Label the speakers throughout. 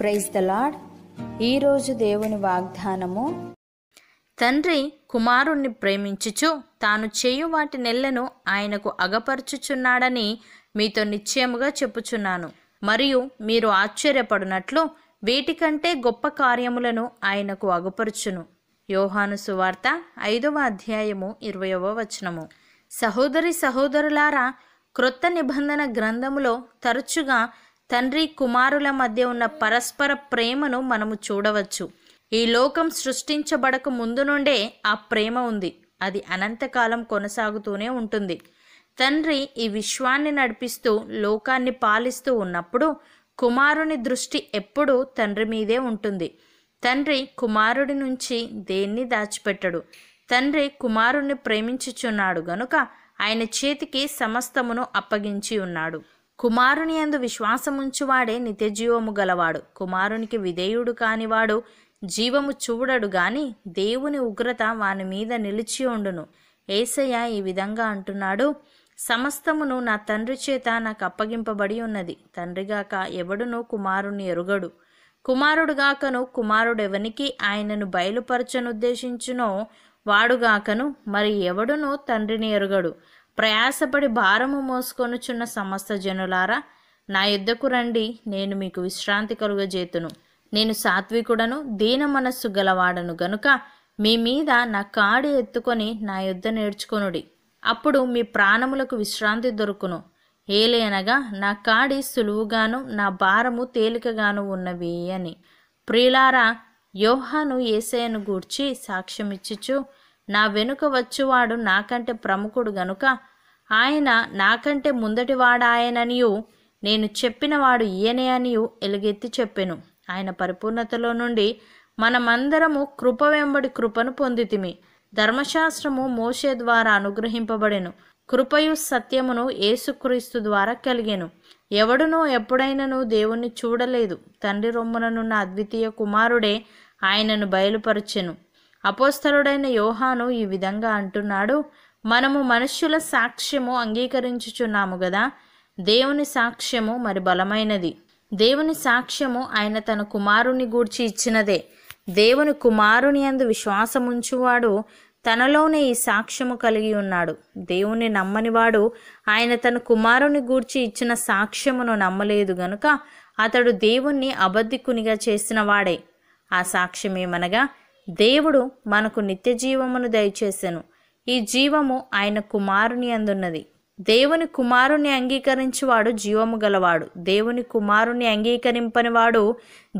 Speaker 1: praise the lord ఈరోజు దేవుని వాగ్దానము తండ్రి కుమారుణ్ణి ప్రేమించుచు తాను చేయు వాటి నెల్లను ఆయనకు అగపరుచుచున్నాడని మీతో నిశ్చయముగా చెప్పుచున్నాను మరియు మీరు ఆశ్చర్యపడినట్లు వీటికంటే గొప్ప కార్యములను ఆయనకు అగుపరుచును యోహాను సువార్త ఐదవ అధ్యాయము ఇరవయవ వచనము సహోదరి సహోదరులారా క్రొత్త నిబంధన గ్రంథములో తరచుగా తండ్రి కుమారుల మధ్య ఉన్న పరస్పర ప్రేమను మనము చూడవచ్చు ఈ లోకం సృష్టించబడక ముందు నుండే ఆ ప్రేమ ఉంది అది అనంతకాలం కొనసాగుతూనే ఉంటుంది తండ్రి ఈ విశ్వాన్ని నడిపిస్తూ లోకాన్ని పాలిస్తూ ఉన్నప్పుడు కుమారుని దృష్టి ఎప్పుడూ తండ్రి మీదే ఉంటుంది తండ్రి కుమారుడి నుంచి దేన్ని దాచిపెట్టడు తండ్రి కుమారుణ్ణి ప్రేమించుచున్నాడు గనుక ఆయన చేతికి సమస్తమును అప్పగించి ఉన్నాడు కుమారుని ఎందు విశ్వాసముంచువాడే నిత్యజీవము గలవాడు కుమారునికి విధేయుడు కానివాడు జీవము చూడడు గాని దేవుని ఉగ్రత వాని మీద నిలిచి ఉండును ఏసయ్య ఈ విధంగా అంటున్నాడు సమస్తమును నా తండ్రి చేత నాకు అప్పగింపబడి ఉన్నది తండ్రిగాక ఎవడును కుమారుని ఎరుగడు కుమారుడుగాకను కుమారుడెవనికి ఆయనను బయలుపరచనుద్దేశించునో వాడుగాకను మరి ఎవడునో తండ్రిని ఎరుగడు ప్రయాసపడి భారము మోసుకొనుచున్న సమస్త జనులారా నా యుద్ధకు రండి నేను మీకు విశ్రాంతి కలుగజేతును నేను సాత్వికుడను దీన మనస్సు గలవాడను గనుక మీ మీద నా కాడి ఎత్తుకొని నా యుద్ధ నేర్చుకొనుడి అప్పుడు మీ ప్రాణములకు విశ్రాంతి దొరుకును ఏలేనగా నా కాడి సులువుగాను నా భారము తేలికగాను ఉన్నవి అని ప్రియులారా యోహాను ఏసయను గూర్చి సాక్ష్యమిచ్చుచు నా వెనుక వచ్చువాడు నాకంటే ప్రముఖుడు గనుక ఆయన నాకంటే ముందటివాడాయననియు నేను చెప్పినవాడు ఈయనే అనియు ఎలుగెత్తి చెప్పెను ఆయన పరిపూర్ణతలో నుండి మనమందరము కృప వెంబడి కృపను పొందితిమి ధర్మశాస్త్రము మోషే ద్వారా అనుగ్రహింపబడెను కృపయు సత్యమును ఏసుక్రీస్తు ద్వారా కలిగెను ఎవడునో ఎప్పుడైనను దేవుణ్ణి చూడలేదు తండ్రి రొమ్ముననున్న అద్వితీయ కుమారుడే ఆయనను బయలుపరచెను అపోస్తరుడైన యోహాను ఈ విధంగా అంటున్నాడు మనము మనుష్యుల సాక్ష్యము అంగీకరించుచున్నాము కదా దేవుని సాక్ష్యము మరి బలమైనది దేవుని సాక్ష్యము ఆయన తన కుమారుని గూర్చి ఇచ్చినదే దేవుని కుమారుని అందు విశ్వాసముంచువాడు తనలోనే ఈ సాక్ష్యము కలిగి ఉన్నాడు దేవుని నమ్మనివాడు ఆయన తన కుమారుని గూర్చి ఇచ్చిన సాక్ష్యమును నమ్మలేదు గనుక అతడు దేవుణ్ణి అబద్ధికునిగా చేసిన వాడే ఆ సాక్ష్యమేమనగా దేవుడు మనకు నిత్య జీవమును దయచేసెను ఈ జీవము ఆయన కుమారుని అందున్నది దేవుని కుమారుని అంగీకరించువాడు జీవము గలవాడు దేవుని కుమారుని అంగీకరింపనివాడు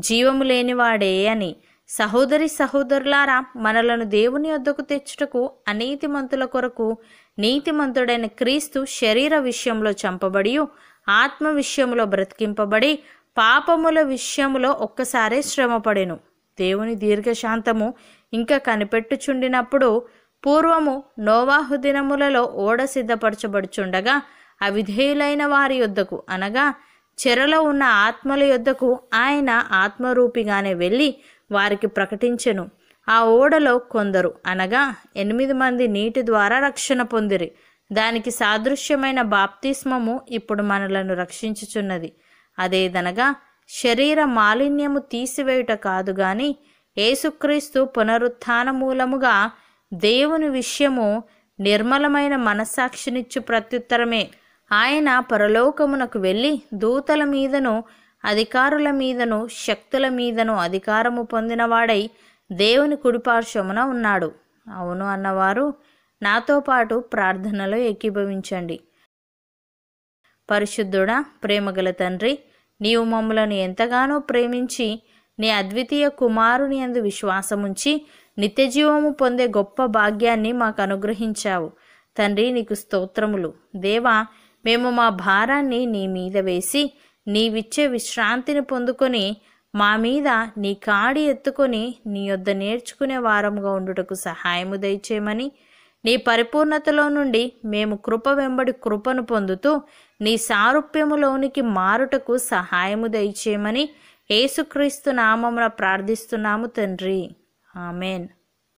Speaker 1: జీవము లేనివాడే అని సహోదరి సహోదరులారా మనలను దేవుని వద్దకు తెచ్చుటకు అనీతిమంతుల కొరకు నీతిమంతుడైన క్రీస్తు శరీర విషయంలో చంపబడి ఆత్మ విషయంలో బ్రతికింపబడి పాపముల విషయంలో ఒక్కసారే శ్రమపడెను దేవుని దీర్ఘశాంతము ఇంకా కనిపెట్టుచుండినప్పుడు పూర్వము నోవాహు దినములలో ఓడ సిద్ధపరచబడుచుండగా అవిధేయులైన వారి యొద్దకు అనగా చెరలో ఉన్న ఆత్మల యొద్దకు ఆయన ఆత్మరూపిగానే వెళ్ళి వారికి ప్రకటించెను ఆ ఓడలో కొందరు అనగా ఎనిమిది మంది నీటి ద్వారా రక్షణ పొందిరి దానికి సాదృశ్యమైన బాప్తిస్మము ఇప్పుడు మనలను రక్షించుచున్నది అదేదనగా శరీర మాలిన్యము తీసివేయుట కాదు గాని ఏసుక్రీస్తు పునరుత్థాన మూలముగా దేవుని విషయము నిర్మలమైన మనస్సాక్షినిచ్చు ప్రత్యుత్తరమే ఆయన పరలోకమునకు వెళ్ళి దూతల మీదను అధికారుల మీదను శక్తుల మీదను అధికారము పొందినవాడై దేవుని కుడిపార్శ్వమున ఉన్నాడు అవును అన్నవారు నాతో పాటు ప్రార్థనలో ఏకీభవించండి పరిశుద్ధుడా ప్రేమగల తండ్రి నీవు మమ్మలను ఎంతగానో ప్రేమించి నీ అద్వితీయ కుమారుని అందు విశ్వాసముంచి నిత్యజీవము పొందే గొప్ప భాగ్యాన్ని మాకు అనుగ్రహించావు తండ్రి నీకు స్తోత్రములు దేవా మేము మా భారాన్ని నీ మీద వేసి నీవిచ్చే విశ్రాంతిని పొందుకొని మా మీద నీ కాడి ఎత్తుకొని నీ యొద్ద నేర్చుకునే వారముగా ఉండుటకు సహాయము దయచేయమని నీ పరిపూర్ణతలో నుండి మేము కృప వెంబడి కృపను పొందుతూ నీ సారూప్యములోనికి మారుటకు సహాయము దయచేయమని యేసుక్రీస్తు నామమున ప్రార్థిస్తున్నాము తండ్రి ఆమెన్